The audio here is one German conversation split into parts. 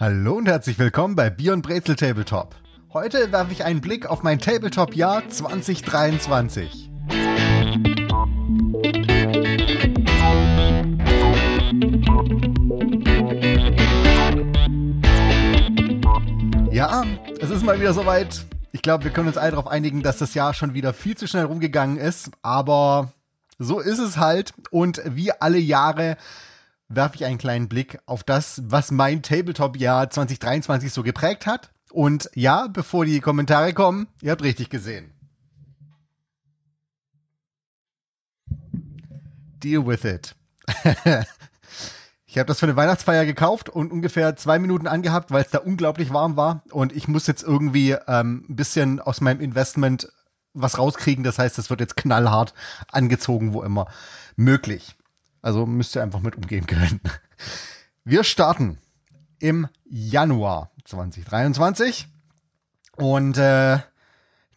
Hallo und herzlich willkommen bei Bier und Brezel Tabletop. Heute werfe ich einen Blick auf mein Tabletop-Jahr 2023. Ja, es ist mal wieder soweit. Ich glaube, wir können uns alle darauf einigen, dass das Jahr schon wieder viel zu schnell rumgegangen ist. Aber so ist es halt. Und wie alle Jahre werfe ich einen kleinen Blick auf das, was mein Tabletop-Jahr 2023 so geprägt hat. Und ja, bevor die Kommentare kommen, ihr habt richtig gesehen. Deal with it. ich habe das für eine Weihnachtsfeier gekauft und ungefähr zwei Minuten angehabt, weil es da unglaublich warm war. Und ich muss jetzt irgendwie ähm, ein bisschen aus meinem Investment was rauskriegen. Das heißt, es wird jetzt knallhart angezogen, wo immer möglich. Also müsst ihr einfach mit umgehen können. Wir starten im Januar 2023 und äh,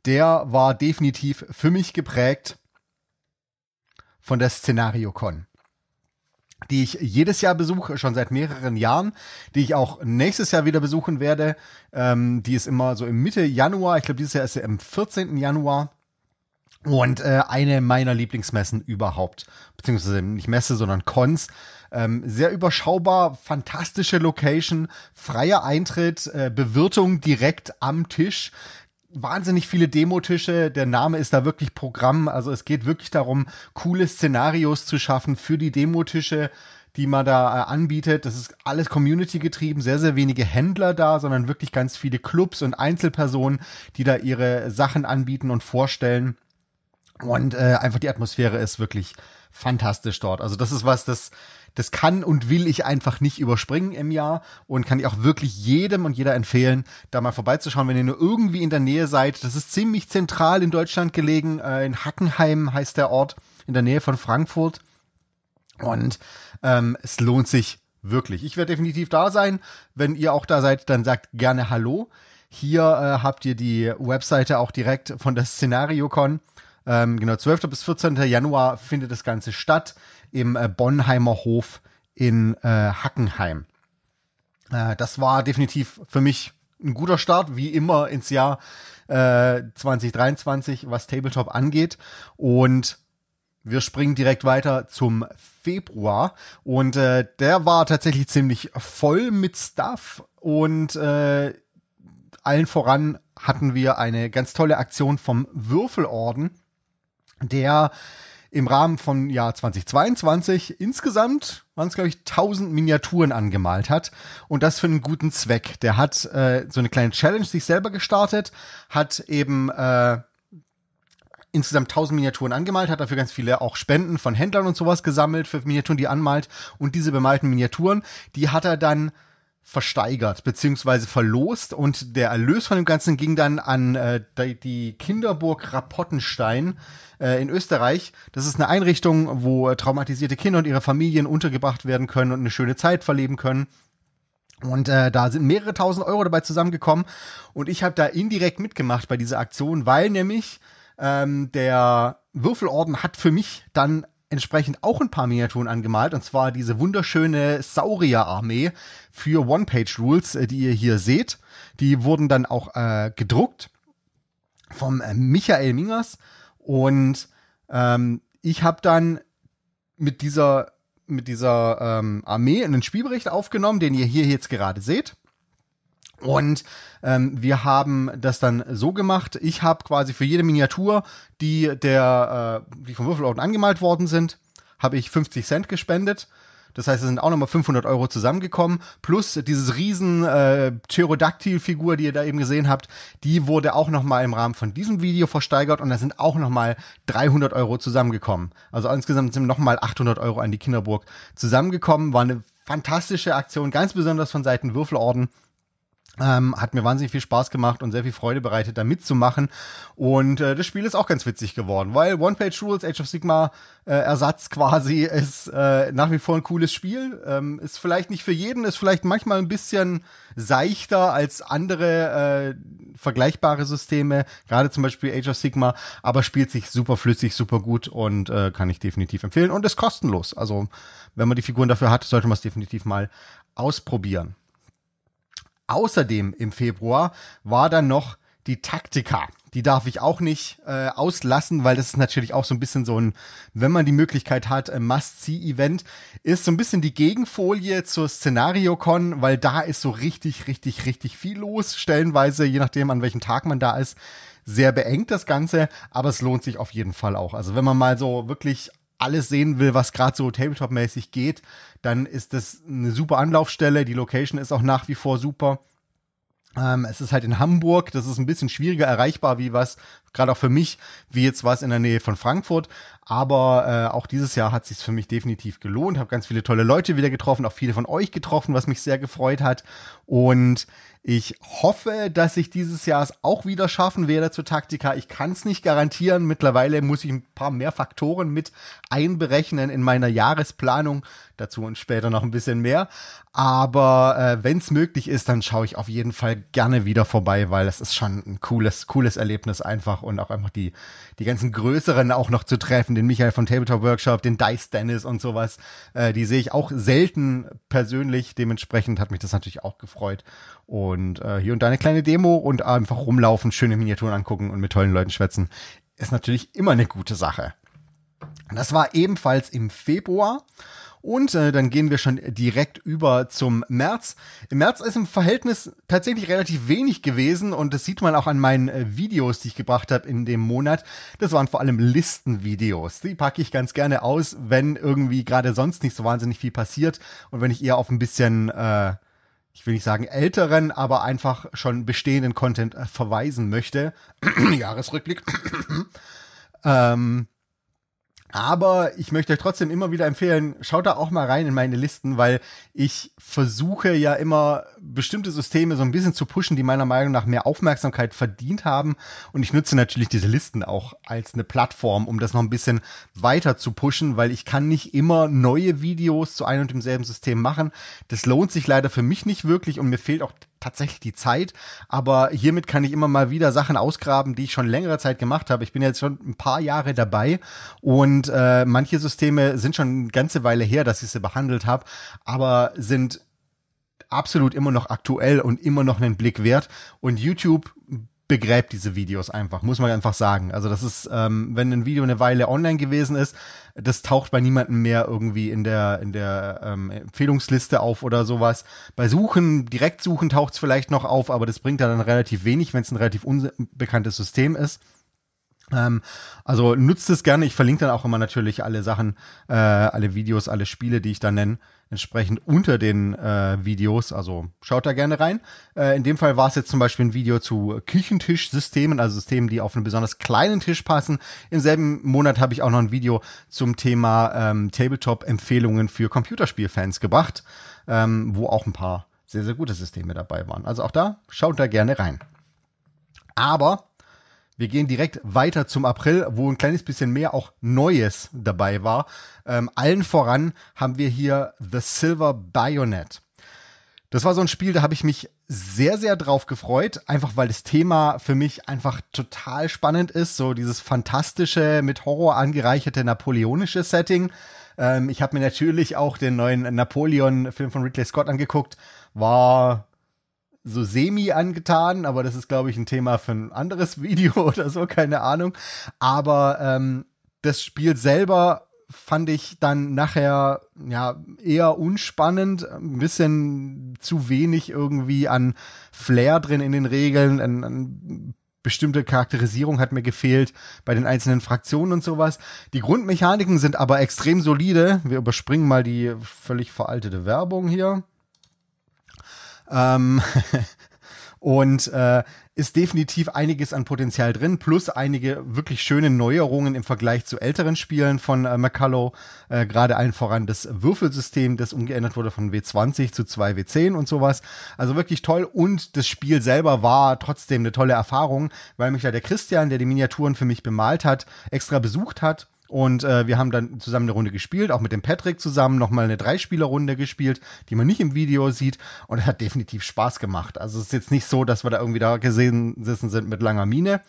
der war definitiv für mich geprägt von der SzenarioCon, die ich jedes Jahr besuche, schon seit mehreren Jahren, die ich auch nächstes Jahr wieder besuchen werde. Ähm, die ist immer so im Mitte Januar, ich glaube dieses Jahr ist sie am 14. Januar und äh, eine meiner Lieblingsmessen überhaupt, beziehungsweise nicht Messe, sondern Cons. Ähm, sehr überschaubar, fantastische Location, freier Eintritt, äh, Bewirtung direkt am Tisch wahnsinnig viele Demotische. Der Name ist da wirklich Programm. Also es geht wirklich darum, coole Szenarios zu schaffen für die Demotische, die man da äh, anbietet. Das ist alles Community getrieben, sehr, sehr wenige Händler da, sondern wirklich ganz viele Clubs und Einzelpersonen, die da ihre Sachen anbieten und vorstellen. Und äh, einfach die Atmosphäre ist wirklich fantastisch dort. Also das ist was, das, das kann und will ich einfach nicht überspringen im Jahr und kann ich auch wirklich jedem und jeder empfehlen, da mal vorbeizuschauen, wenn ihr nur irgendwie in der Nähe seid. Das ist ziemlich zentral in Deutschland gelegen. äh, in Hackenheim heißt der Ort, in der Nähe von Frankfurt. Und ähm, es lohnt sich wirklich. Ich werde definitiv da sein. Wenn ihr auch da seid, dann sagt gerne Hallo. Hier äh, habt ihr die Webseite auch direkt von der SzenarioCon. Ähm, genau, 12. bis 14. Januar findet das Ganze statt im äh, Bonnheimer Hof in äh, Hackenheim. Äh, das war definitiv für mich ein guter Start, wie immer ins Jahr äh, 2023, was Tabletop angeht. Und wir springen direkt weiter zum Februar. Und äh, der war tatsächlich ziemlich voll mit Stuff. Und äh, allen voran hatten wir eine ganz tolle Aktion vom Würfelorden der im Rahmen von Jahr 2022 insgesamt waren es, glaube ich, 1000 Miniaturen angemalt hat. Und das für einen guten Zweck. Der hat äh, so eine kleine Challenge sich selber gestartet, hat eben äh, insgesamt 1000 Miniaturen angemalt, hat dafür ganz viele auch Spenden von Händlern und sowas gesammelt für Miniaturen, die anmalt. Und diese bemalten Miniaturen, die hat er dann versteigert beziehungsweise verlost und der Erlös von dem Ganzen ging dann an äh, die Kinderburg Rapottenstein äh, in Österreich. Das ist eine Einrichtung, wo äh, traumatisierte Kinder und ihre Familien untergebracht werden können und eine schöne Zeit verleben können. Und äh, da sind mehrere tausend Euro dabei zusammengekommen und ich habe da indirekt mitgemacht bei dieser Aktion, weil nämlich ähm, der Würfelorden hat für mich dann entsprechend auch ein paar Miniaturen angemalt, und zwar diese wunderschöne Saurier-Armee für One-Page-Rules, äh, die ihr hier seht. Die wurden dann auch äh, gedruckt vom äh, Michael Mingers und ähm, ich habe dann mit dieser mit dieser ähm, Armee einen Spielbericht aufgenommen, den ihr hier jetzt gerade seht. Und ähm, wir haben das dann so gemacht. Ich habe quasi für jede Miniatur, die der, äh, die vom Würfelorden angemalt worden sind, habe ich 50 Cent gespendet. Das heißt, es sind auch nochmal 500 Euro zusammengekommen. Plus dieses riesen äh, Pterodactyl-Figur, die ihr da eben gesehen habt, die wurde auch nochmal im Rahmen von diesem Video versteigert und da sind auch nochmal 300 Euro zusammengekommen. Also insgesamt sind nochmal 800 Euro an die Kinderburg zusammengekommen. War eine fantastische Aktion, ganz besonders von Seiten Würfelorden. Ähm, hat mir wahnsinnig viel Spaß gemacht und sehr viel Freude bereitet, da mitzumachen. Und äh, das Spiel ist auch ganz witzig geworden, weil One-Page-Rules, Age of Sigma äh, Ersatz quasi, ist äh, nach wie vor ein cooles Spiel. Ähm, ist vielleicht nicht für jeden, ist vielleicht manchmal ein bisschen seichter als andere äh, vergleichbare Systeme, gerade zum Beispiel Age of Sigma, aber spielt sich super flüssig, super gut und äh, kann ich definitiv empfehlen. Und ist kostenlos. Also, wenn man die Figuren dafür hat, sollte man es definitiv mal ausprobieren. Außerdem im Februar war dann noch die Taktika. Die darf ich auch nicht äh, auslassen, weil das ist natürlich auch so ein bisschen so ein, wenn man die Möglichkeit hat, Must-See-Event, ist so ein bisschen die Gegenfolie zur Szenario-Con, weil da ist so richtig, richtig, richtig viel los. Stellenweise, je nachdem, an welchem Tag man da ist, sehr beengt das Ganze, aber es lohnt sich auf jeden Fall auch. Also wenn man mal so wirklich alles sehen will, was gerade so Tabletop-mäßig geht, dann ist das eine super Anlaufstelle. Die Location ist auch nach wie vor super. Ähm, es ist halt in Hamburg, das ist ein bisschen schwieriger erreichbar, wie was, gerade auch für mich, wie jetzt was in der Nähe von Frankfurt. Aber äh, auch dieses Jahr hat sich für mich definitiv gelohnt. Habe ganz viele tolle Leute wieder getroffen, auch viele von euch getroffen, was mich sehr gefreut hat. Und ich hoffe, dass ich dieses Jahr es auch wieder schaffen werde zur Taktika. Ich kann es nicht garantieren. Mittlerweile muss ich ein paar mehr Faktoren mit einberechnen in meiner Jahresplanung. Dazu und später noch ein bisschen mehr. Aber äh, wenn es möglich ist, dann schaue ich auf jeden Fall gerne wieder vorbei, weil es ist schon ein cooles, cooles Erlebnis einfach und auch einfach die, die ganzen größeren auch noch zu treffen. Den Michael von Tabletop Workshop, den Dice Dennis und sowas. Äh, die sehe ich auch selten persönlich. Dementsprechend hat mich das natürlich auch gefreut. Und und äh, hier und da eine kleine Demo und einfach rumlaufen, schöne Miniaturen angucken und mit tollen Leuten schwätzen, ist natürlich immer eine gute Sache. Das war ebenfalls im Februar. Und äh, dann gehen wir schon direkt über zum März. Im März ist im Verhältnis tatsächlich relativ wenig gewesen und das sieht man auch an meinen äh, Videos, die ich gebracht habe in dem Monat. Das waren vor allem Listenvideos. Die packe ich ganz gerne aus, wenn irgendwie gerade sonst nicht so wahnsinnig viel passiert und wenn ich eher auf ein bisschen äh, ich will nicht sagen älteren, aber einfach schon bestehenden Content äh, verweisen möchte. Jahresrückblick. ähm, aber ich möchte euch trotzdem immer wieder empfehlen, schaut da auch mal rein in meine Listen, weil ich versuche ja immer bestimmte Systeme so ein bisschen zu pushen, die meiner Meinung nach mehr Aufmerksamkeit verdient haben. Und ich nutze natürlich diese Listen auch als eine Plattform, um das noch ein bisschen weiter zu pushen, weil ich kann nicht immer neue Videos zu einem und demselben System machen. Das lohnt sich leider für mich nicht wirklich und mir fehlt auch tatsächlich die Zeit, aber hiermit kann ich immer mal wieder Sachen ausgraben, die ich schon längere Zeit gemacht habe. Ich bin jetzt schon ein paar Jahre dabei und äh, manche Systeme sind schon eine ganze Weile her, dass ich sie behandelt habe, aber sind absolut immer noch aktuell und immer noch einen Blick wert. Und YouTube begräbt diese Videos einfach, muss man einfach sagen. Also das ist, ähm, wenn ein Video eine Weile online gewesen ist, das taucht bei niemandem mehr irgendwie in der, in der ähm, Empfehlungsliste auf oder sowas. Bei Suchen, Direktsuchen taucht es vielleicht noch auf, aber das bringt dann relativ wenig, wenn es ein relativ unbekanntes System ist. Ähm, also nutzt es gerne. Ich verlinke dann auch immer natürlich alle Sachen, äh, alle Videos, alle Spiele, die ich da nenne, entsprechend unter den äh, Videos. Also schaut da gerne rein. Äh, in dem Fall war es jetzt zum Beispiel ein Video zu Küchentischsystemen, also Systemen, die auf einen besonders kleinen Tisch passen. Im selben Monat habe ich auch noch ein Video zum Thema ähm, Tabletop-Empfehlungen für Computerspielfans gebracht, ähm, wo auch ein paar sehr, sehr gute Systeme dabei waren. Also auch da schaut da gerne rein. Aber wir gehen direkt weiter zum April, wo ein kleines bisschen mehr auch Neues dabei war. Ähm, allen voran haben wir hier The Silver Bayonet. Das war so ein Spiel, da habe ich mich sehr, sehr drauf gefreut, einfach weil das Thema für mich einfach total spannend ist, so dieses fantastische, mit Horror angereicherte napoleonische Setting. Ähm, ich habe mir natürlich auch den neuen Napoleon-Film von Ridley Scott angeguckt, war so semi angetan, aber das ist, glaube ich, ein Thema für ein anderes Video oder so, keine Ahnung. Aber ähm, das Spiel selber fand ich dann nachher ja eher unspannend, ein bisschen zu wenig irgendwie an Flair drin in den Regeln, an, an bestimmte Charakterisierung hat mir gefehlt bei den einzelnen Fraktionen und sowas. Die Grundmechaniken sind aber extrem solide. Wir überspringen mal die völlig veraltete Werbung hier. Ähm, und äh, ist definitiv einiges an Potenzial drin, plus einige wirklich schöne Neuerungen im Vergleich zu älteren Spielen von äh, McCullough. Äh, Gerade allen voran das Würfelsystem, das umgeändert wurde von W20 zu 2W10 und sowas. Also wirklich toll. Und das Spiel selber war trotzdem eine tolle Erfahrung, weil mich da der Christian, der die Miniaturen für mich bemalt hat, extra besucht hat und äh, wir haben dann zusammen eine Runde gespielt, auch mit dem Patrick zusammen nochmal eine Dreispielerrunde gespielt, die man nicht im Video sieht. Und es hat definitiv Spaß gemacht. Also es ist jetzt nicht so, dass wir da irgendwie da gesehen sitzen sind mit langer Miene.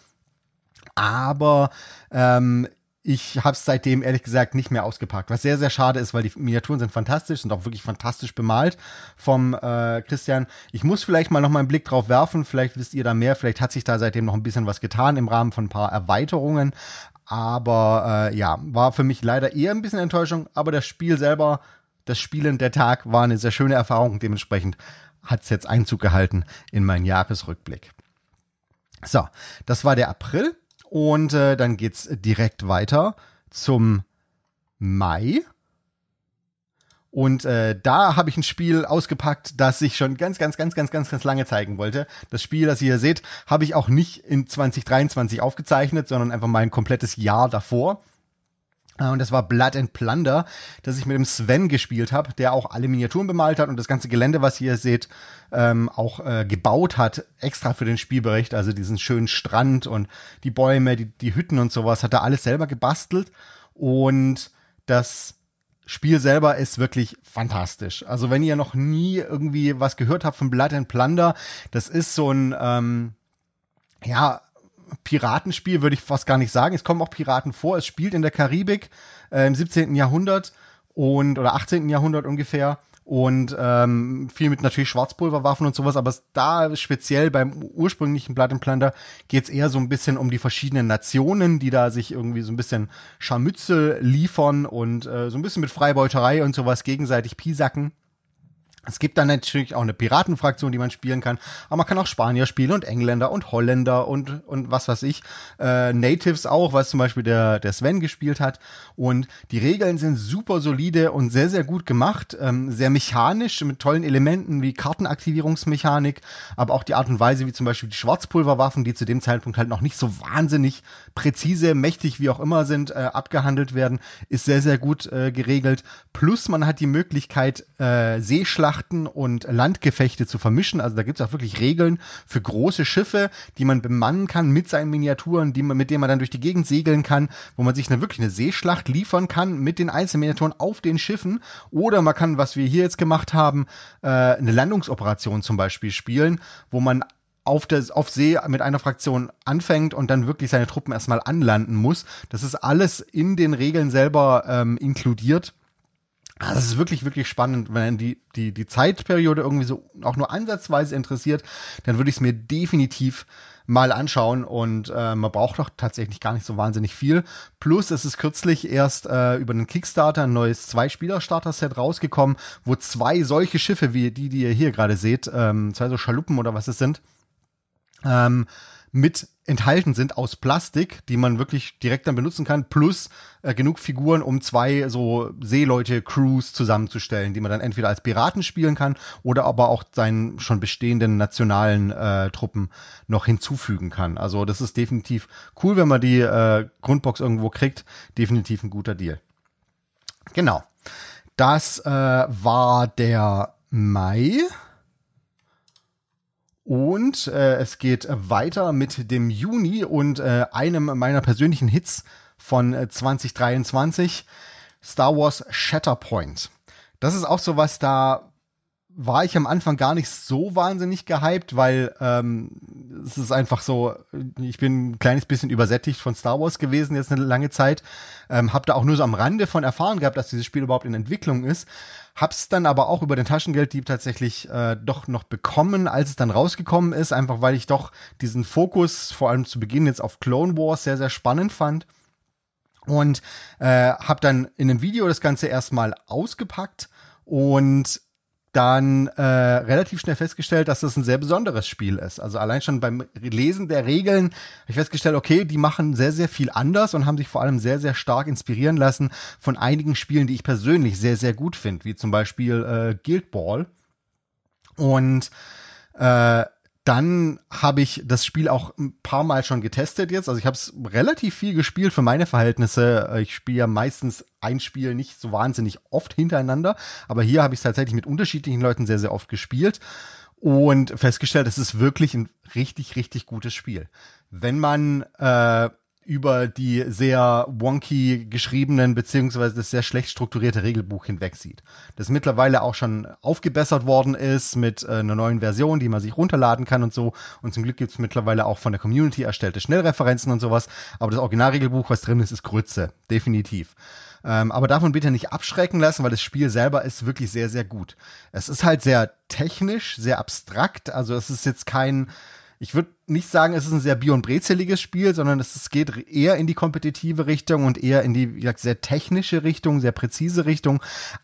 Aber ähm, ich habe es seitdem ehrlich gesagt nicht mehr ausgepackt, was sehr, sehr schade ist, weil die Miniaturen sind fantastisch, sind auch wirklich fantastisch bemalt vom äh, Christian. Ich muss vielleicht mal noch mal einen Blick drauf werfen, vielleicht wisst ihr da mehr, vielleicht hat sich da seitdem noch ein bisschen was getan im Rahmen von ein paar Erweiterungen, aber äh, ja, war für mich leider eher ein bisschen Enttäuschung, aber das Spiel selber, das Spielen der Tag war eine sehr schöne Erfahrung. Dementsprechend hat es jetzt Einzug gehalten in meinen Jahresrückblick. So, das war der April und äh, dann es direkt weiter zum Mai. Und äh, da habe ich ein Spiel ausgepackt, das ich schon ganz, ganz, ganz, ganz, ganz, ganz lange zeigen wollte. Das Spiel, das ihr hier seht, habe ich auch nicht in 2023 aufgezeichnet, sondern einfach mal ein komplettes Jahr davor. Äh, und das war Blood and Plunder, das ich mit dem Sven gespielt habe, der auch alle Miniaturen bemalt hat und das ganze Gelände, was ihr seht, ähm, auch äh, gebaut hat, extra für den Spielbericht. Also diesen schönen Strand und die Bäume, die, die Hütten und sowas, hat er alles selber gebastelt. Und das Spiel selber ist wirklich fantastisch. Also wenn ihr noch nie irgendwie was gehört habt von Blood and Plunder, das ist so ein, ähm, ja, Piratenspiel würde ich fast gar nicht sagen. Es kommen auch Piraten vor. Es spielt in der Karibik äh, im 17. Jahrhundert und oder 18. Jahrhundert ungefähr und ähm, viel mit natürlich Schwarzpulverwaffen und sowas, aber da speziell beim ursprünglichen Blood and Plunder geht es eher so ein bisschen um die verschiedenen Nationen, die da sich irgendwie so ein bisschen Scharmützel liefern und äh, so ein bisschen mit Freibeuterei und sowas gegenseitig piesacken. Es gibt dann natürlich auch eine Piratenfraktion, die man spielen kann, aber man kann auch Spanier spielen und Engländer und Holländer und, und was weiß ich, äh, Natives auch, was zum Beispiel der, der Sven gespielt hat. Und die Regeln sind super solide und sehr, sehr gut gemacht, ähm, sehr mechanisch mit tollen Elementen wie Kartenaktivierungsmechanik, aber auch die Art und Weise, wie zum Beispiel die Schwarzpulverwaffen, die zu dem Zeitpunkt halt noch nicht so wahnsinnig präzise, mächtig, wie auch immer sind, äh, abgehandelt werden, ist sehr, sehr gut äh, geregelt. Plus man hat die Möglichkeit, äh, Seeschlachten und Landgefechte zu vermischen. Also da gibt es auch wirklich Regeln für große Schiffe, die man bemannen kann mit seinen Miniaturen, die man, mit denen man dann durch die Gegend segeln kann, wo man sich dann wirklich eine Seeschlacht liefern kann mit den Einzelminiaturen auf den Schiffen. Oder man kann, was wir hier jetzt gemacht haben, äh, eine Landungsoperation zum Beispiel spielen, wo man auf, der, auf See mit einer Fraktion anfängt und dann wirklich seine Truppen erstmal anlanden muss. Das ist alles in den Regeln selber ähm, inkludiert. Also es ist wirklich, wirklich spannend. Wenn die, die, die Zeitperiode irgendwie so auch nur ansatzweise interessiert, dann würde ich es mir definitiv mal anschauen und äh, man braucht doch tatsächlich gar nicht so wahnsinnig viel. Plus es ist kürzlich erst äh, über den Kickstarter ein neues Zwei-Spieler-Starter-Set rausgekommen, wo zwei solche Schiffe wie die, die ihr hier gerade seht, ähm, zwei so Schaluppen oder was es sind, ähm, mit enthalten sind aus Plastik, die man wirklich direkt dann benutzen kann, plus äh, genug Figuren, um zwei so Seeleute-Crews zusammenzustellen, die man dann entweder als Piraten spielen kann oder aber auch seinen schon bestehenden nationalen äh, Truppen noch hinzufügen kann. Also das ist definitiv cool, wenn man die äh, Grundbox irgendwo kriegt. Definitiv ein guter Deal. Genau. Das äh, war der Mai. Und äh, es geht weiter mit dem Juni und äh, einem meiner persönlichen Hits von 2023, äh, Star Wars Shatterpoint. Das ist auch so was, da war ich am Anfang gar nicht so wahnsinnig gehypt, weil ähm, es ist einfach so, ich bin ein kleines bisschen übersättigt von Star Wars gewesen jetzt eine lange Zeit, ähm, hab da auch nur so am Rande von erfahren gehabt, dass dieses Spiel überhaupt in Entwicklung ist, Hab's dann aber auch über den Taschengelddieb tatsächlich äh, doch noch bekommen, als es dann rausgekommen ist, einfach weil ich doch diesen Fokus, vor allem zu Beginn jetzt auf Clone Wars, sehr, sehr spannend fand. Und äh, hab dann in einem Video das Ganze erstmal ausgepackt und dann äh, relativ schnell festgestellt, dass das ein sehr besonderes Spiel ist. Also allein schon beim Lesen der Regeln habe ich festgestellt, okay, die machen sehr, sehr viel anders und haben sich vor allem sehr, sehr stark inspirieren lassen von einigen Spielen, die ich persönlich sehr, sehr gut finde, wie zum Beispiel äh, Guild Ball. Und äh, dann habe ich das Spiel auch ein paar Mal schon getestet jetzt. Also ich habe es relativ viel gespielt für meine Verhältnisse. Ich spiele ja meistens ein Spiel nicht so wahnsinnig oft hintereinander, aber hier habe ich es tatsächlich mit unterschiedlichen Leuten sehr, sehr oft gespielt und festgestellt, es ist wirklich ein richtig, richtig gutes Spiel. Wenn man äh, über die sehr wonky geschriebenen beziehungsweise das sehr schlecht strukturierte Regelbuch hinwegsieht. Das mittlerweile auch schon aufgebessert worden ist mit äh, einer neuen Version, die man sich runterladen kann und so. Und zum Glück gibt's mittlerweile auch von der Community erstellte Schnellreferenzen und sowas. Aber das Originalregelbuch, was drin ist, ist Grütze. Definitiv. Ähm, aber davon bitte nicht abschrecken lassen, weil das Spiel selber ist wirklich sehr, sehr gut. Es ist halt sehr technisch, sehr abstrakt. Also es ist jetzt kein, ich würde nicht sagen, es ist ein sehr bio- und brezeliges Spiel, sondern es geht eher in die kompetitive Richtung und eher in die, wie gesagt, sehr technische Richtung, sehr präzise Richtung.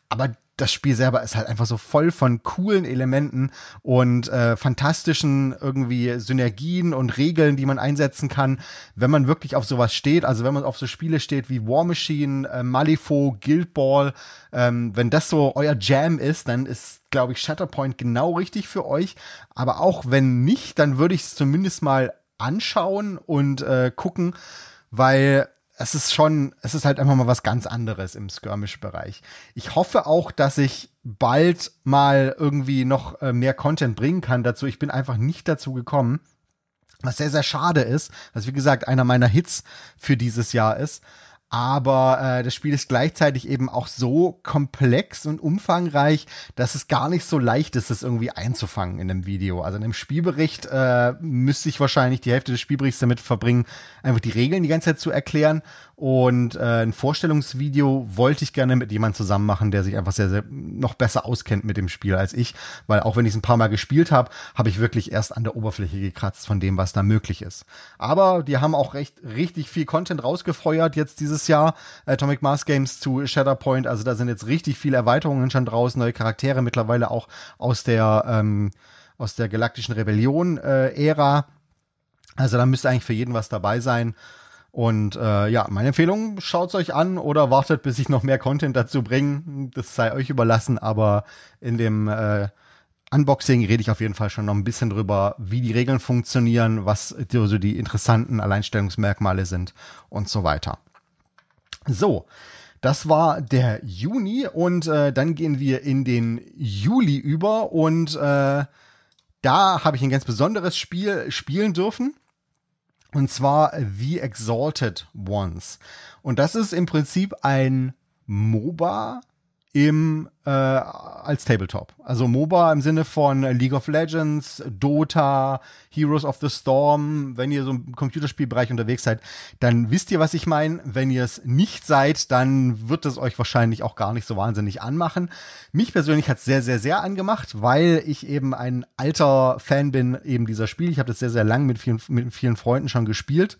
Aber das Spiel selber ist halt einfach so voll von coolen Elementen und äh, fantastischen irgendwie Synergien und Regeln, die man einsetzen kann, wenn man wirklich auf sowas steht. Also wenn man auf so Spiele steht wie War Machine, äh, Malifaux, Guild Ball, ähm, wenn das so euer Jam ist, dann ist glaube ich Shatterpoint genau richtig für euch. Aber auch wenn nicht, dann würde ich es zumindest mal anschauen und äh, gucken, weil es ist schon, es ist halt einfach mal was ganz anderes im Skirmish-Bereich. Ich hoffe auch, dass ich bald mal irgendwie noch äh, mehr Content bringen kann dazu. Ich bin einfach nicht dazu gekommen, was sehr, sehr schade ist, was wie gesagt einer meiner Hits für dieses Jahr ist aber äh, das Spiel ist gleichzeitig eben auch so komplex und umfangreich, dass es gar nicht so leicht ist, es irgendwie einzufangen in einem Video. Also in einem Spielbericht äh, müsste ich wahrscheinlich die Hälfte des Spielberichts damit verbringen, einfach die Regeln die ganze Zeit zu erklären. Und äh, ein Vorstellungsvideo wollte ich gerne mit jemandem zusammen machen, der sich einfach sehr, sehr noch besser auskennt mit dem Spiel als ich, weil auch wenn ich es ein paar Mal gespielt habe, habe ich wirklich erst an der Oberfläche gekratzt von dem, was da möglich ist. Aber die haben auch recht richtig viel Content rausgefeuert jetzt dieses letztes Jahr, Atomic Mass Games zu Shatterpoint. Also da sind jetzt richtig viele Erweiterungen schon draußen, neue Charaktere mittlerweile auch aus der, ähm, aus der Galaktischen Rebellion-Ära. Äh, also da müsste eigentlich für jeden was dabei sein. Und äh, ja, meine Empfehlung, schaut es euch an oder wartet, bis ich noch mehr Content dazu bringe. Das sei euch überlassen, aber in dem äh, Unboxing rede ich auf jeden Fall schon noch ein bisschen drüber, wie die Regeln funktionieren, was so also die interessanten Alleinstellungsmerkmale sind und so weiter. So, das war der Juni und äh, dann gehen wir in den Juli über und äh, da habe ich ein ganz besonderes Spiel spielen dürfen. Und zwar The Exalted Ones. Und das ist im Prinzip ein MOBA, im äh, als Tabletop. Also MOBA im Sinne von League of Legends, Dota, Heroes of the Storm. Wenn ihr so im Computerspielbereich unterwegs seid, dann wisst ihr, was ich meine. Wenn ihr es nicht seid, dann wird es euch wahrscheinlich auch gar nicht so wahnsinnig anmachen. Mich persönlich hat es sehr, sehr, sehr angemacht, weil ich eben ein alter Fan bin eben dieser Spiele. Ich habe das sehr, sehr lang mit vielen, mit vielen Freunden schon gespielt.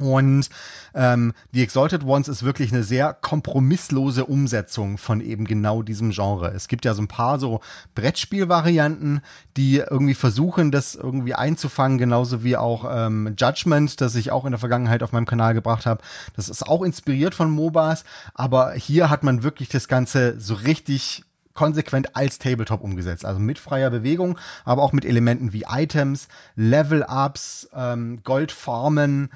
Und ähm, The Exalted Ones ist wirklich eine sehr kompromisslose Umsetzung von eben genau diesem Genre. Es gibt ja so ein paar so Brettspielvarianten, die irgendwie versuchen, das irgendwie einzufangen, genauso wie auch ähm, Judgment, das ich auch in der Vergangenheit auf meinem Kanal gebracht habe. Das ist auch inspiriert von MOBAs, aber hier hat man wirklich das Ganze so richtig konsequent als Tabletop umgesetzt. Also mit freier Bewegung, aber auch mit Elementen wie Items, Level-Ups, ähm, Goldfarmen,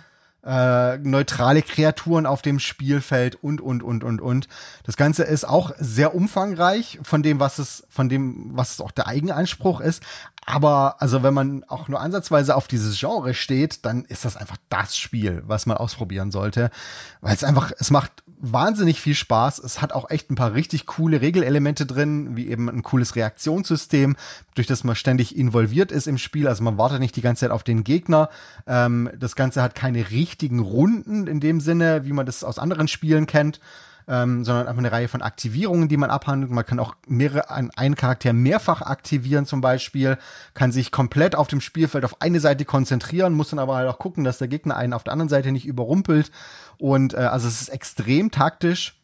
äh, neutrale Kreaturen auf dem Spielfeld und, und, und, und, und. Das Ganze ist auch sehr umfangreich von dem, was es, von dem, was es auch der Eigenanspruch ist, aber also wenn man auch nur ansatzweise auf dieses Genre steht, dann ist das einfach das Spiel, was man ausprobieren sollte, weil es einfach es macht wahnsinnig viel Spaß. Es hat auch echt ein paar richtig coole Regelelemente drin, wie eben ein cooles Reaktionssystem, durch das man ständig involviert ist im Spiel. Also man wartet nicht die ganze Zeit auf den Gegner. Ähm, das Ganze hat keine richtigen Runden in dem Sinne, wie man das aus anderen Spielen kennt ähm, sondern einfach eine Reihe von Aktivierungen, die man abhandelt. Man kann auch mehrere, einen Charakter mehrfach aktivieren zum Beispiel, kann sich komplett auf dem Spielfeld auf eine Seite konzentrieren, muss dann aber halt auch gucken, dass der Gegner einen auf der anderen Seite nicht überrumpelt. Und äh, also es ist extrem taktisch.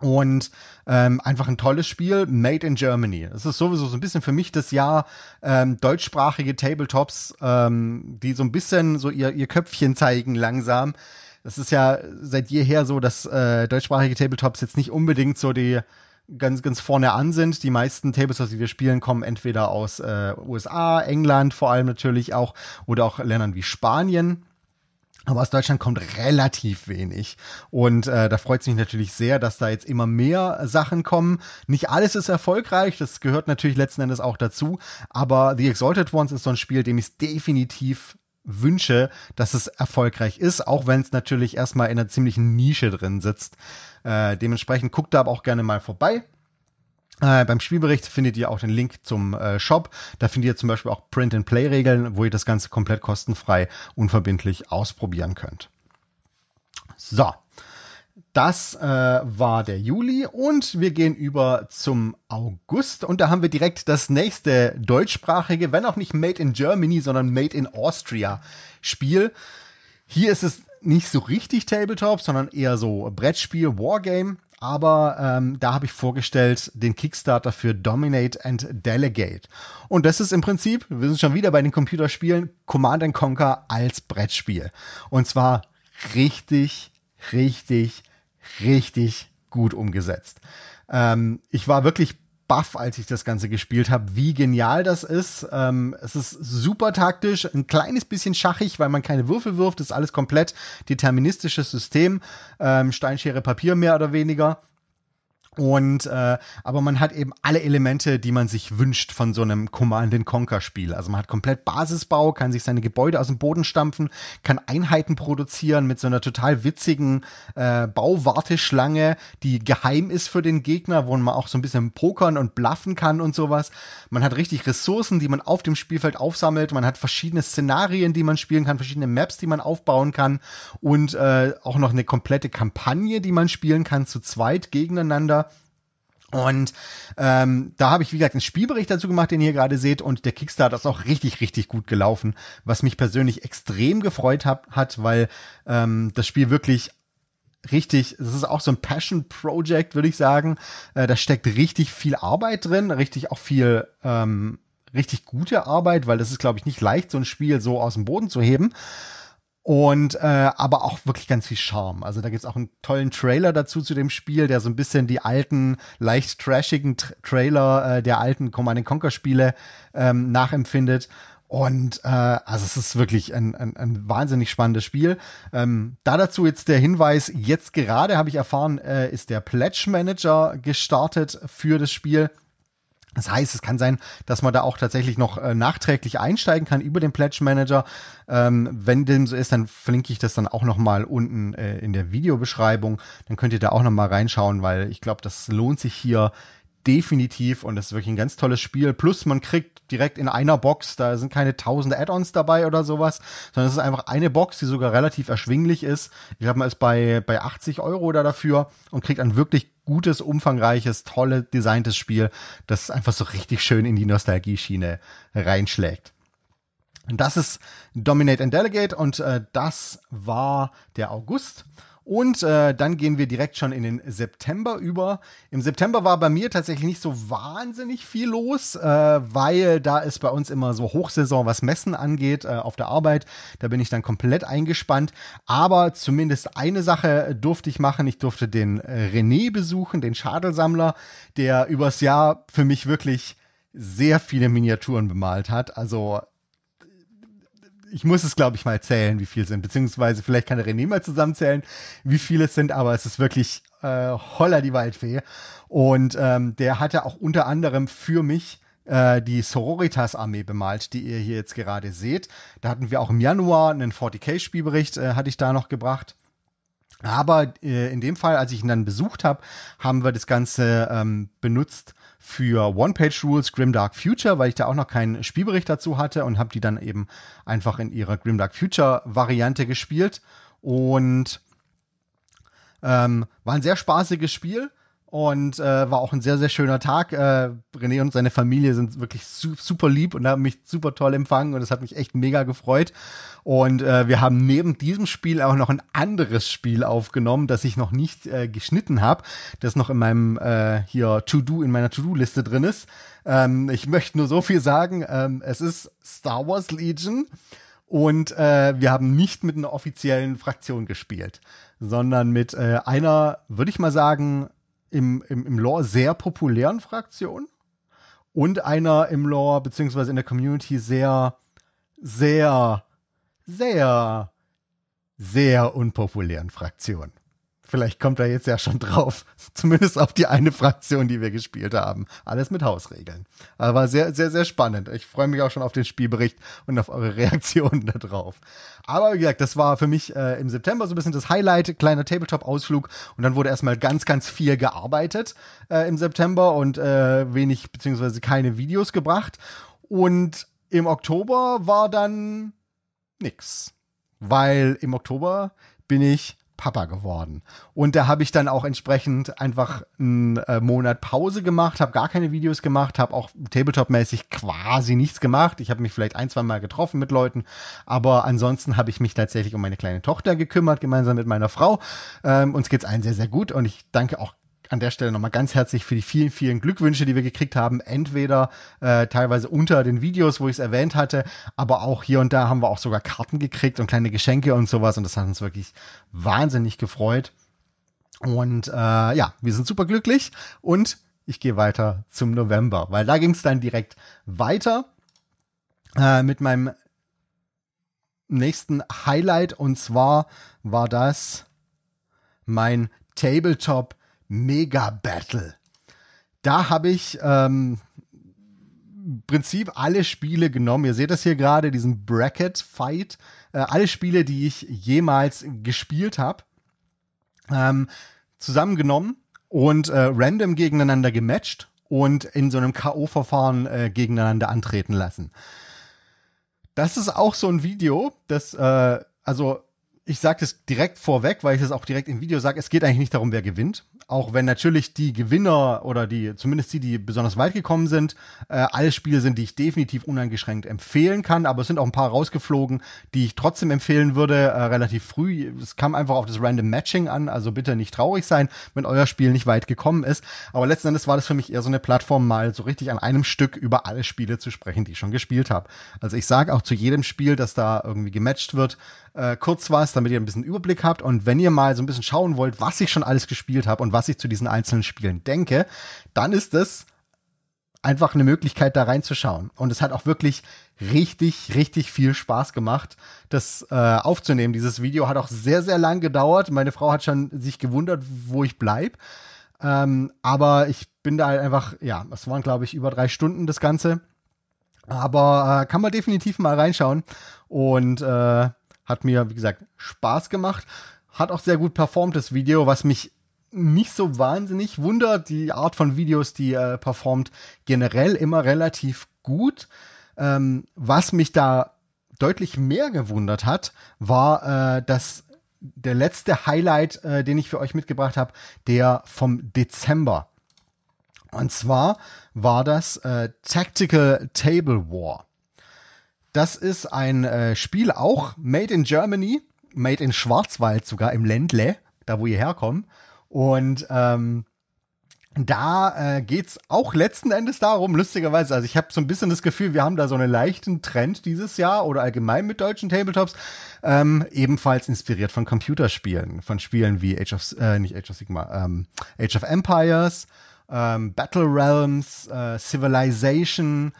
Und ähm, einfach ein tolles Spiel, Made in Germany. Es ist sowieso so ein bisschen für mich das Jahr ähm, deutschsprachige Tabletops, ähm, die so ein bisschen so ihr, ihr Köpfchen zeigen langsam das ist ja seit jeher so, dass äh, deutschsprachige Tabletops jetzt nicht unbedingt so die ganz, ganz vorne an sind. Die meisten Tabletops, die wir spielen, kommen entweder aus äh, USA, England vor allem natürlich auch oder auch Ländern wie Spanien. Aber aus Deutschland kommt relativ wenig. Und äh, da freut es mich natürlich sehr, dass da jetzt immer mehr Sachen kommen. Nicht alles ist erfolgreich, das gehört natürlich letzten Endes auch dazu. Aber The Exalted Ones ist so ein Spiel, dem ich es definitiv wünsche, dass es erfolgreich ist, auch wenn es natürlich erstmal in einer ziemlichen Nische drin sitzt. Äh, dementsprechend guckt da aber auch gerne mal vorbei. Äh, beim Spielbericht findet ihr auch den Link zum äh, Shop. Da findet ihr zum Beispiel auch Print-and-Play-Regeln, wo ihr das Ganze komplett kostenfrei, unverbindlich ausprobieren könnt. So, das äh, war der Juli und wir gehen über zum August und da haben wir direkt das nächste deutschsprachige, wenn auch nicht Made in Germany, sondern Made in Austria Spiel. Hier ist es nicht so richtig Tabletop, sondern eher so Brettspiel, Wargame. Aber ähm, da habe ich vorgestellt den Kickstarter für Dominate and Delegate. Und das ist im Prinzip, wir sind schon wieder bei den Computerspielen, Command and Conquer als Brettspiel. Und zwar richtig, richtig richtig gut umgesetzt. Ähm, ich war wirklich baff, als ich das Ganze gespielt habe, wie genial das ist. Ähm, es ist super taktisch, ein kleines bisschen schachig, weil man keine Würfel wirft, ist alles komplett deterministisches System, ähm, Steinschere Papier mehr oder weniger. Und äh, aber man hat eben alle Elemente, die man sich wünscht von so einem Command Conquer Spiel. Also man hat komplett Basisbau, kann sich seine Gebäude aus dem Boden stampfen, kann Einheiten produzieren mit so einer total witzigen äh, Bauwarteschlange, die geheim ist für den Gegner, wo man auch so ein bisschen pokern und bluffen kann und sowas. Man hat richtig Ressourcen, die man auf dem Spielfeld aufsammelt. Man hat verschiedene Szenarien, die man spielen kann, verschiedene Maps, die man aufbauen kann und äh, auch noch eine komplette Kampagne, die man spielen kann zu zweit gegeneinander und ähm, da habe ich, wie gesagt, einen Spielbericht dazu gemacht, den ihr gerade seht. Und der Kickstarter ist auch richtig, richtig gut gelaufen, was mich persönlich extrem gefreut hab, hat, weil ähm, das Spiel wirklich richtig, das ist auch so ein Passion Project, würde ich sagen. Äh, da steckt richtig viel Arbeit drin, richtig auch viel, ähm, richtig gute Arbeit, weil das ist, glaube ich, nicht leicht, so ein Spiel so aus dem Boden zu heben und äh, aber auch wirklich ganz viel Charme. Also da gibt's auch einen tollen Trailer dazu zu dem Spiel, der so ein bisschen die alten, leicht trashigen Tra Trailer äh, der alten Command Conquer Spiele ähm, nachempfindet. Und äh, also es ist wirklich ein, ein, ein wahnsinnig spannendes Spiel. Ähm, da dazu jetzt der Hinweis, jetzt gerade habe ich erfahren, äh, ist der Pledge Manager gestartet für das Spiel. Das heißt, es kann sein, dass man da auch tatsächlich noch äh, nachträglich einsteigen kann über den Pledge Manager. Ähm, wenn dem so ist, dann verlinke ich das dann auch nochmal unten äh, in der Videobeschreibung. Dann könnt ihr da auch nochmal reinschauen, weil ich glaube, das lohnt sich hier definitiv und das ist wirklich ein ganz tolles Spiel. Plus man kriegt direkt in einer Box, da sind keine tausende Add-ons dabei oder sowas, sondern es ist einfach eine Box, die sogar relativ erschwinglich ist. Ich glaube, man ist bei, bei 80 Euro da dafür und kriegt ein wirklich gutes, umfangreiches, tolle, designtes Spiel, das einfach so richtig schön in die Nostalgie-Schiene reinschlägt. das ist Dominate and Delegate und äh, das war der August. Und äh, dann gehen wir direkt schon in den September über. Im September war bei mir tatsächlich nicht so wahnsinnig viel los, äh, weil da ist bei uns immer so Hochsaison, was Messen angeht, äh, auf der Arbeit. Da bin ich dann komplett eingespannt. Aber zumindest eine Sache durfte ich machen. Ich durfte den äh, René besuchen, den Schadelsammler, der übers Jahr für mich wirklich sehr viele Miniaturen bemalt hat. Also ich muss es, glaube ich, mal zählen, wie viel sind. Beziehungsweise vielleicht kann der René mal zusammenzählen, wie viele es sind, aber es ist wirklich äh, holler die Waldfee. Und ähm, der hatte auch unter anderem für mich äh, die Sororitas-Armee bemalt, die ihr hier jetzt gerade seht. Da hatten wir auch im Januar einen 40k-Spielbericht, äh, hatte ich da noch gebracht. Aber äh, in dem Fall, als ich ihn dann besucht habe, haben wir das Ganze ähm, benutzt, für One-Page-Rules Grim Dark Future, weil ich da auch noch keinen Spielbericht dazu hatte und habe die dann eben einfach in ihrer Grim Dark Future-Variante gespielt. Und ähm, war ein sehr spaßiges Spiel und äh, war auch ein sehr, sehr schöner Tag. Äh, René und seine Familie sind wirklich su super lieb und haben mich super toll empfangen und das hat mich echt mega gefreut. Und äh, wir haben neben diesem Spiel auch noch ein anderes Spiel aufgenommen, das ich noch nicht äh, geschnitten habe, das noch in meinem äh, hier To-Do, in meiner To-Do-Liste drin ist. Ähm, ich möchte nur so viel sagen, ähm, es ist Star Wars Legion. Und äh, wir haben nicht mit einer offiziellen Fraktion gespielt, sondern mit äh, einer, würde ich mal sagen, im, im, im Lore sehr populären Fraktion und einer im Lore beziehungsweise in der Community sehr, sehr, sehr, sehr unpopulären Fraktion. Vielleicht kommt er jetzt ja schon drauf. Zumindest auf die eine Fraktion, die wir gespielt haben. Alles mit Hausregeln. Aber war sehr, sehr, sehr spannend. Ich freue mich auch schon auf den Spielbericht und auf eure Reaktionen darauf. Aber wie gesagt, das war für mich äh, im September so ein bisschen das Highlight, kleiner Tabletop-Ausflug. Und dann wurde erstmal ganz, ganz viel gearbeitet äh, im September und äh, wenig beziehungsweise keine Videos gebracht. Und im Oktober war dann nix. Weil im Oktober bin ich Papa geworden. Und da habe ich dann auch entsprechend einfach einen äh, Monat Pause gemacht, habe gar keine Videos gemacht, habe auch Tabletop-mäßig quasi nichts gemacht. Ich habe mich vielleicht ein, zwei Mal getroffen mit Leuten, aber ansonsten habe ich mich tatsächlich um meine kleine Tochter gekümmert, gemeinsam mit meiner Frau. Ähm, uns es allen sehr, sehr gut und ich danke auch an der Stelle nochmal ganz herzlich für die vielen, vielen Glückwünsche, die wir gekriegt haben. Entweder äh, teilweise unter den Videos, wo ich es erwähnt hatte, aber auch hier und da haben wir auch sogar Karten gekriegt und kleine Geschenke und sowas. Und das hat uns wirklich wahnsinnig gefreut. Und äh, ja, wir sind super glücklich und ich gehe weiter zum November, weil da ging es dann direkt weiter äh, mit meinem nächsten Highlight und zwar war das mein Tabletop Mega Battle. Da habe ich ähm, im Prinzip alle Spiele genommen. Ihr seht das hier gerade, diesen Bracket Fight. Äh, alle Spiele, die ich jemals gespielt habe, ähm, zusammengenommen und äh, random gegeneinander gematcht und in so einem K.O.-Verfahren äh, gegeneinander antreten lassen. Das ist auch so ein Video, das, äh, also ich sage das direkt vorweg, weil ich das auch direkt im Video sage, es geht eigentlich nicht darum, wer gewinnt auch wenn natürlich die Gewinner oder die, zumindest die, die besonders weit gekommen sind, äh, alle Spiele sind, die ich definitiv uneingeschränkt empfehlen kann, aber es sind auch ein paar rausgeflogen, die ich trotzdem empfehlen würde, äh, relativ früh. Es kam einfach auf das Random Matching an, also bitte nicht traurig sein, wenn euer Spiel nicht weit gekommen ist. Aber letzten Endes war das für mich eher so eine Plattform, mal so richtig an einem Stück über alle Spiele zu sprechen, die ich schon gespielt habe. Also ich sage auch zu jedem Spiel, dass da irgendwie gematcht wird, äh, kurz was, damit ihr ein bisschen Überblick habt und wenn ihr mal so ein bisschen schauen wollt, was ich schon alles gespielt habe und was ich zu diesen einzelnen Spielen denke, dann ist es einfach eine Möglichkeit, da reinzuschauen. Und es hat auch wirklich richtig, richtig viel Spaß gemacht, das äh, aufzunehmen. Dieses Video hat auch sehr, sehr lang gedauert. Meine Frau hat schon sich gewundert, wo ich bleibe. Ähm, aber ich bin da einfach, ja, es waren, glaube ich, über drei Stunden das Ganze. Aber äh, kann man definitiv mal reinschauen. Und äh, hat mir, wie gesagt, Spaß gemacht. Hat auch sehr gut performt, das Video, was mich nicht so wahnsinnig wundert. Die Art von Videos, die äh, performt, generell immer relativ gut. Ähm, was mich da deutlich mehr gewundert hat, war, äh, dass der letzte Highlight, äh, den ich für euch mitgebracht habe, der vom Dezember. Und zwar war das äh, Tactical Table War. Das ist ein äh, Spiel auch made in Germany, made in Schwarzwald sogar im Ländle, da wo ihr herkommt. Und ähm, da äh, geht's auch letzten Endes darum, lustigerweise, also ich habe so ein bisschen das Gefühl, wir haben da so einen leichten Trend dieses Jahr oder allgemein mit deutschen Tabletops, ähm, ebenfalls inspiriert von Computerspielen, von Spielen wie Age of, äh, nicht Age of Sigma, ähm, Age of Empires, ähm, Battle Realms, äh, Civilization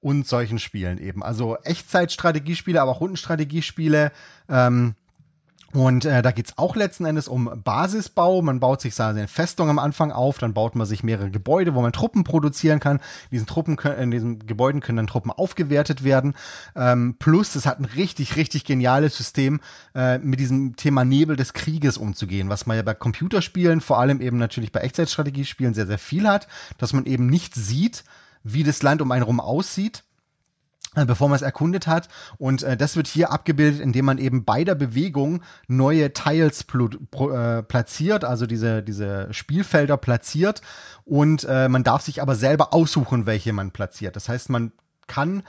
und solchen Spielen eben. Also Echtzeitstrategiespiele, aber auch Rundenstrategiespiele, ähm, und äh, da geht's auch letzten Endes um Basisbau. Man baut sich seine Festung am Anfang auf, dann baut man sich mehrere Gebäude, wo man Truppen produzieren kann. In diesen, Truppen können, in diesen Gebäuden können dann Truppen aufgewertet werden. Ähm, plus, es hat ein richtig, richtig geniales System, äh, mit diesem Thema Nebel des Krieges umzugehen, was man ja bei Computerspielen, vor allem eben natürlich bei Echtzeitstrategiespielen sehr, sehr viel hat, dass man eben nicht sieht, wie das Land um einen rum aussieht äh, bevor man es erkundet hat. Und äh, das wird hier abgebildet, indem man eben bei der Bewegung neue Tiles äh, platziert, also diese, diese Spielfelder platziert. Und äh, man darf sich aber selber aussuchen, welche man platziert. Das heißt, man kann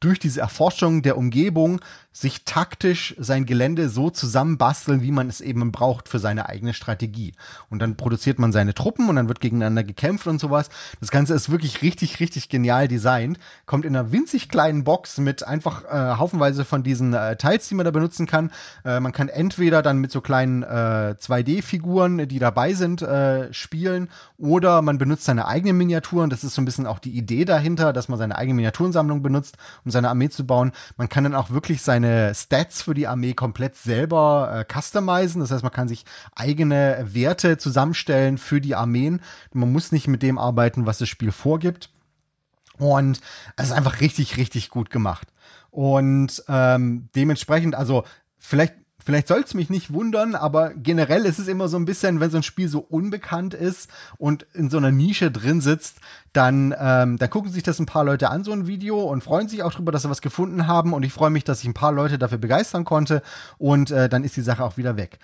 durch diese Erforschung der Umgebung sich taktisch sein Gelände so zusammenbasteln, wie man es eben braucht für seine eigene Strategie. Und dann produziert man seine Truppen und dann wird gegeneinander gekämpft und sowas. Das Ganze ist wirklich richtig, richtig genial designt. Kommt in einer winzig kleinen Box mit einfach äh, haufenweise von diesen äh, Teils, die man da benutzen kann. Äh, man kann entweder dann mit so kleinen äh, 2D-Figuren, die dabei sind, äh, spielen oder man benutzt seine eigenen Miniaturen. Das ist so ein bisschen auch die Idee dahinter, dass man seine eigene Miniaturensammlung benutzt, um seine Armee zu bauen. Man kann dann auch wirklich sein seine Stats für die Armee komplett selber äh, customizen. Das heißt, man kann sich eigene Werte zusammenstellen für die Armeen. Man muss nicht mit dem arbeiten, was das Spiel vorgibt. Und es ist einfach richtig, richtig gut gemacht. Und ähm, dementsprechend, also vielleicht Vielleicht soll es mich nicht wundern, aber generell ist es immer so ein bisschen, wenn so ein Spiel so unbekannt ist und in so einer Nische drin sitzt, dann, ähm, dann gucken sich das ein paar Leute an, so ein Video, und freuen sich auch drüber, dass sie was gefunden haben. Und ich freue mich, dass ich ein paar Leute dafür begeistern konnte. Und äh, dann ist die Sache auch wieder weg.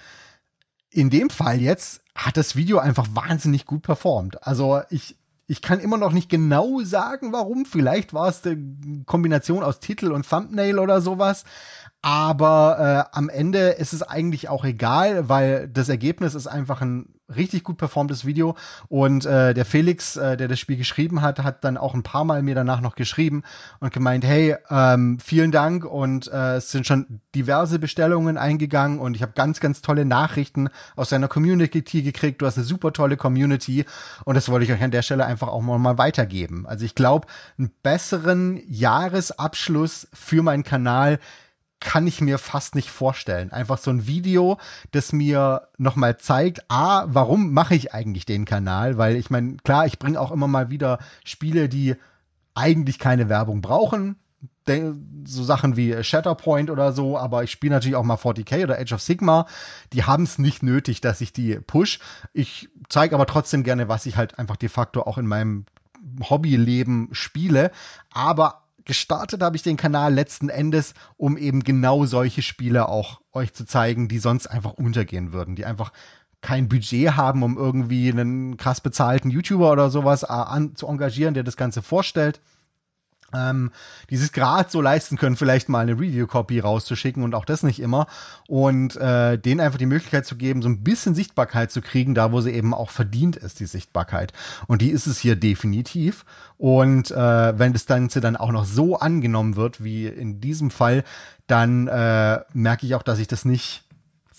In dem Fall jetzt hat das Video einfach wahnsinnig gut performt. Also ich ich kann immer noch nicht genau sagen, warum. Vielleicht war es eine Kombination aus Titel und Thumbnail oder sowas. Aber äh, am Ende ist es eigentlich auch egal, weil das Ergebnis ist einfach ein richtig gut performtes Video. Und äh, der Felix, äh, der das Spiel geschrieben hat, hat dann auch ein paar Mal mir danach noch geschrieben und gemeint, hey, ähm, vielen Dank und äh, es sind schon diverse Bestellungen eingegangen und ich habe ganz, ganz tolle Nachrichten aus deiner Community gekriegt. Du hast eine super tolle Community und das wollte ich euch an der Stelle einfach auch mal weitergeben. Also ich glaube, einen besseren Jahresabschluss für meinen Kanal kann ich mir fast nicht vorstellen. Einfach so ein Video, das mir nochmal zeigt, ah, warum mache ich eigentlich den Kanal? Weil ich meine, klar, ich bringe auch immer mal wieder Spiele, die eigentlich keine Werbung brauchen. So Sachen wie Shatterpoint oder so, aber ich spiele natürlich auch mal 40k oder Age of Sigma. Die haben es nicht nötig, dass ich die push. Ich zeige aber trotzdem gerne, was ich halt einfach de facto auch in meinem Hobbyleben spiele. Aber gestartet habe ich den Kanal letzten Endes, um eben genau solche Spiele auch euch zu zeigen, die sonst einfach untergehen würden, die einfach kein Budget haben, um irgendwie einen krass bezahlten YouTuber oder sowas äh, an, zu engagieren, der das Ganze vorstellt ähm, die sich gerade so leisten können, vielleicht mal eine Review-Copy rauszuschicken und auch das nicht immer. Und äh, denen einfach die Möglichkeit zu geben, so ein bisschen Sichtbarkeit zu kriegen, da wo sie eben auch verdient ist, die Sichtbarkeit. Und die ist es hier definitiv. Und äh, wenn das Ganze dann auch noch so angenommen wird, wie in diesem Fall, dann äh, merke ich auch, dass ich das nicht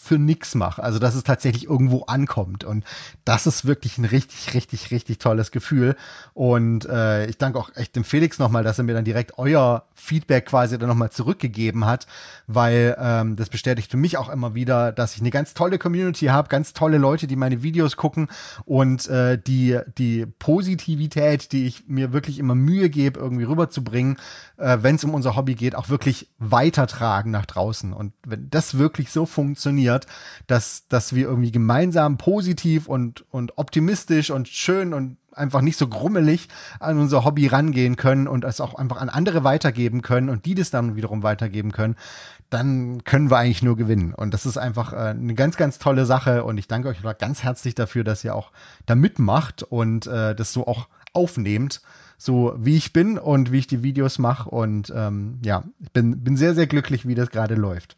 für nix mache. Also, dass es tatsächlich irgendwo ankommt. Und das ist wirklich ein richtig, richtig, richtig tolles Gefühl. Und äh, ich danke auch echt dem Felix nochmal, dass er mir dann direkt euer Feedback quasi dann nochmal zurückgegeben hat, weil ähm, das bestätigt für mich auch immer wieder, dass ich eine ganz tolle Community habe, ganz tolle Leute, die meine Videos gucken und äh, die, die Positivität, die ich mir wirklich immer Mühe gebe, irgendwie rüberzubringen, äh, wenn es um unser Hobby geht, auch wirklich weitertragen nach draußen. Und wenn das wirklich so funktioniert, hat, dass, dass wir irgendwie gemeinsam positiv und, und optimistisch und schön und einfach nicht so grummelig an unser Hobby rangehen können und es auch einfach an andere weitergeben können und die das dann wiederum weitergeben können, dann können wir eigentlich nur gewinnen. Und das ist einfach äh, eine ganz, ganz tolle Sache. Und ich danke euch ganz herzlich dafür, dass ihr auch da mitmacht und äh, das so auch aufnehmt, so wie ich bin und wie ich die Videos mache. Und ähm, ja, ich bin, bin sehr, sehr glücklich, wie das gerade läuft.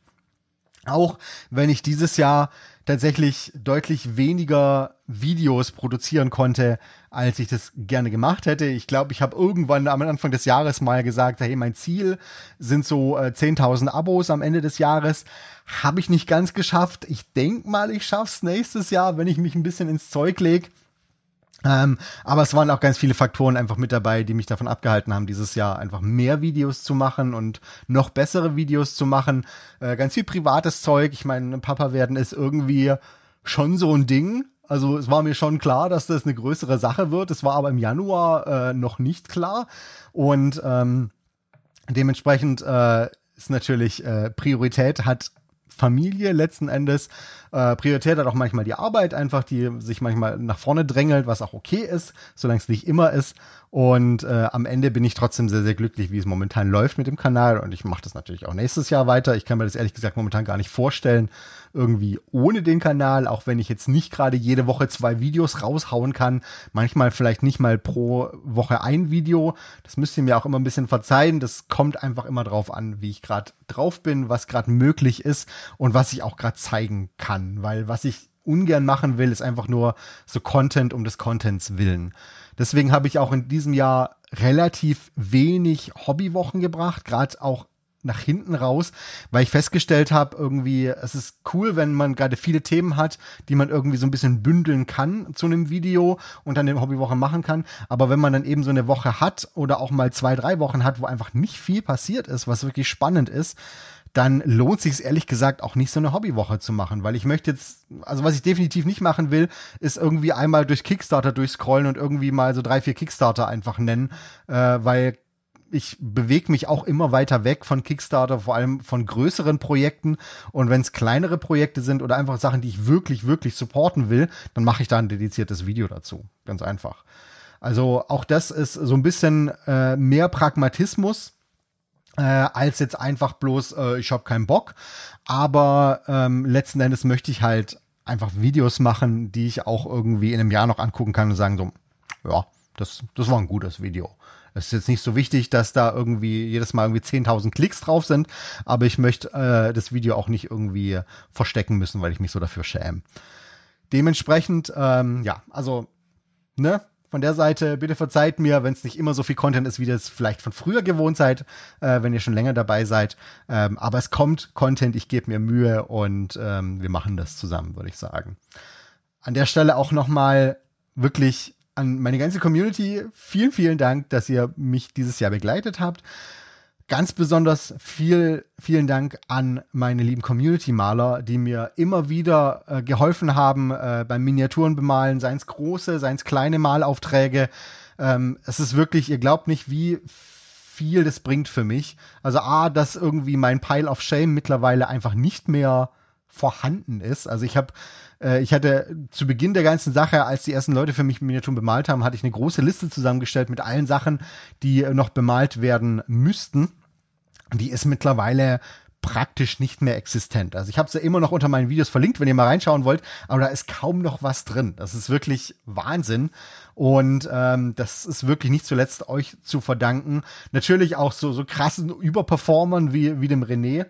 Auch wenn ich dieses Jahr tatsächlich deutlich weniger Videos produzieren konnte, als ich das gerne gemacht hätte. Ich glaube, ich habe irgendwann am Anfang des Jahres mal gesagt, hey, mein Ziel sind so äh, 10.000 Abos am Ende des Jahres. Habe ich nicht ganz geschafft. Ich denke mal, ich schaffe es nächstes Jahr, wenn ich mich ein bisschen ins Zeug leg. Ähm, aber es waren auch ganz viele Faktoren einfach mit dabei, die mich davon abgehalten haben, dieses Jahr einfach mehr Videos zu machen und noch bessere Videos zu machen. Äh, ganz viel privates Zeug. Ich meine, Papa werden ist irgendwie schon so ein Ding. Also es war mir schon klar, dass das eine größere Sache wird. Es war aber im Januar äh, noch nicht klar. Und ähm, dementsprechend äh, ist natürlich äh, Priorität hat Familie letzten Endes. Äh, Priorität hat auch manchmal die Arbeit einfach, die sich manchmal nach vorne drängelt, was auch okay ist, solange es nicht immer ist. Und äh, am Ende bin ich trotzdem sehr, sehr glücklich, wie es momentan läuft mit dem Kanal. Und ich mache das natürlich auch nächstes Jahr weiter. Ich kann mir das ehrlich gesagt momentan gar nicht vorstellen, irgendwie ohne den Kanal, auch wenn ich jetzt nicht gerade jede Woche zwei Videos raushauen kann. Manchmal vielleicht nicht mal pro Woche ein Video. Das müsst ihr mir auch immer ein bisschen verzeihen. Das kommt einfach immer drauf an, wie ich gerade drauf bin, was gerade möglich ist und was ich auch gerade zeigen kann. Weil was ich ungern machen will, ist einfach nur so Content um des Contents willen. Deswegen habe ich auch in diesem Jahr relativ wenig Hobbywochen gebracht, gerade auch nach hinten raus, weil ich festgestellt habe, irgendwie, es ist cool, wenn man gerade viele Themen hat, die man irgendwie so ein bisschen bündeln kann zu einem Video und dann eine Hobbywoche machen kann. Aber wenn man dann eben so eine Woche hat oder auch mal zwei, drei Wochen hat, wo einfach nicht viel passiert ist, was wirklich spannend ist, dann lohnt sich es ehrlich gesagt auch nicht so eine Hobbywoche zu machen, weil ich möchte jetzt, also was ich definitiv nicht machen will, ist irgendwie einmal durch Kickstarter durchscrollen und irgendwie mal so drei, vier Kickstarter einfach nennen, äh, weil ich bewege mich auch immer weiter weg von Kickstarter, vor allem von größeren Projekten. Und wenn es kleinere Projekte sind oder einfach Sachen, die ich wirklich, wirklich supporten will, dann mache ich da ein dediziertes Video dazu. Ganz einfach. Also auch das ist so ein bisschen äh, mehr Pragmatismus äh, als jetzt einfach bloß, äh, ich habe keinen Bock. Aber ähm, letzten Endes möchte ich halt einfach Videos machen, die ich auch irgendwie in einem Jahr noch angucken kann und sagen so, ja, das, das war ein gutes Video. Es ist jetzt nicht so wichtig, dass da irgendwie jedes Mal irgendwie 10.000 Klicks drauf sind, aber ich möchte äh, das Video auch nicht irgendwie verstecken müssen, weil ich mich so dafür schäme. Dementsprechend, ähm, ja, also, ne, von der Seite, bitte verzeiht mir, wenn es nicht immer so viel Content ist, wie ihr es vielleicht von früher gewohnt seid, äh, wenn ihr schon länger dabei seid. Ähm, aber es kommt Content, ich gebe mir Mühe und ähm, wir machen das zusammen, würde ich sagen. An der Stelle auch nochmal wirklich an meine ganze Community. Vielen, vielen Dank, dass ihr mich dieses Jahr begleitet habt. Ganz besonders viel, vielen Dank an meine lieben Community-Maler, die mir immer wieder äh, geholfen haben äh, beim Miniaturen bemalen, seien es große, seien es kleine Malaufträge. Ähm, es ist wirklich, ihr glaubt nicht, wie viel das bringt für mich. Also A, dass irgendwie mein Pile of Shame mittlerweile einfach nicht mehr vorhanden ist. Also ich habe äh, ich hatte zu Beginn der ganzen Sache, als die ersten Leute für mich Miniaturen bemalt haben, hatte ich eine große Liste zusammengestellt mit allen Sachen, die äh, noch bemalt werden müssten. Die ist mittlerweile praktisch nicht mehr existent. Also ich habe es ja immer noch unter meinen Videos verlinkt, wenn ihr mal reinschauen wollt, aber da ist kaum noch was drin. Das ist wirklich Wahnsinn. Und ähm, das ist wirklich nicht zuletzt euch zu verdanken. Natürlich auch so, so krassen Überperformern wie, wie dem René,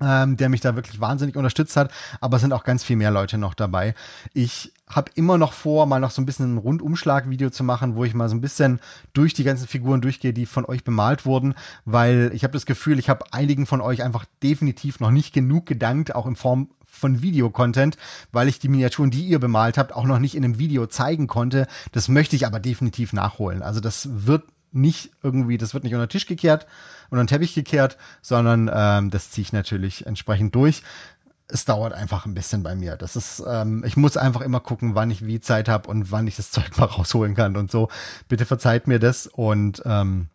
ähm, der mich da wirklich wahnsinnig unterstützt hat. Aber es sind auch ganz viel mehr Leute noch dabei. Ich habe immer noch vor, mal noch so ein bisschen ein Rundumschlag-Video zu machen, wo ich mal so ein bisschen durch die ganzen Figuren durchgehe, die von euch bemalt wurden, weil ich habe das Gefühl, ich habe einigen von euch einfach definitiv noch nicht genug gedankt, auch in Form von Videocontent, weil ich die Miniaturen, die ihr bemalt habt, auch noch nicht in einem Video zeigen konnte. Das möchte ich aber definitiv nachholen. Also das wird nicht irgendwie, das wird nicht unter den Tisch gekehrt und unter den Teppich gekehrt, sondern ähm, das ziehe ich natürlich entsprechend durch. Es dauert einfach ein bisschen bei mir. Das ist, ähm, ich muss einfach immer gucken, wann ich wie Zeit habe und wann ich das Zeug mal rausholen kann und so. Bitte verzeiht mir das und ähm,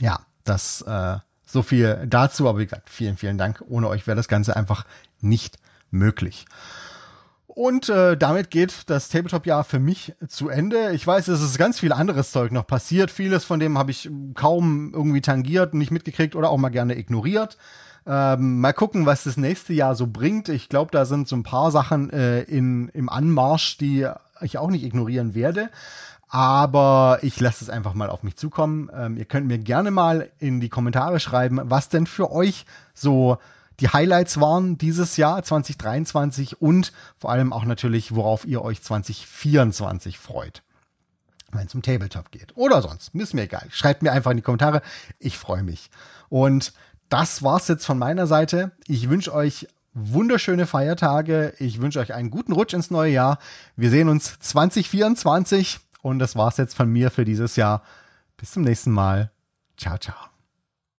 ja, das äh, so viel dazu. Aber wie gesagt, vielen, vielen Dank. Ohne euch wäre das Ganze einfach nicht möglich. Und äh, damit geht das Tabletop-Jahr für mich zu Ende. Ich weiß, es ist ganz viel anderes Zeug noch passiert. Vieles von dem habe ich kaum irgendwie tangiert, nicht mitgekriegt oder auch mal gerne ignoriert. Ähm, mal gucken, was das nächste Jahr so bringt. Ich glaube, da sind so ein paar Sachen äh, in, im Anmarsch, die ich auch nicht ignorieren werde. Aber ich lasse es einfach mal auf mich zukommen. Ähm, ihr könnt mir gerne mal in die Kommentare schreiben, was denn für euch so die Highlights waren dieses Jahr 2023 und vor allem auch natürlich, worauf ihr euch 2024 freut. Wenn es um Tabletop geht. Oder sonst. Ist mir egal. Schreibt mir einfach in die Kommentare. Ich freue mich. Und das war's jetzt von meiner Seite. Ich wünsche euch wunderschöne Feiertage. Ich wünsche euch einen guten Rutsch ins neue Jahr. Wir sehen uns 2024 und das war's jetzt von mir für dieses Jahr. Bis zum nächsten Mal. Ciao, ciao.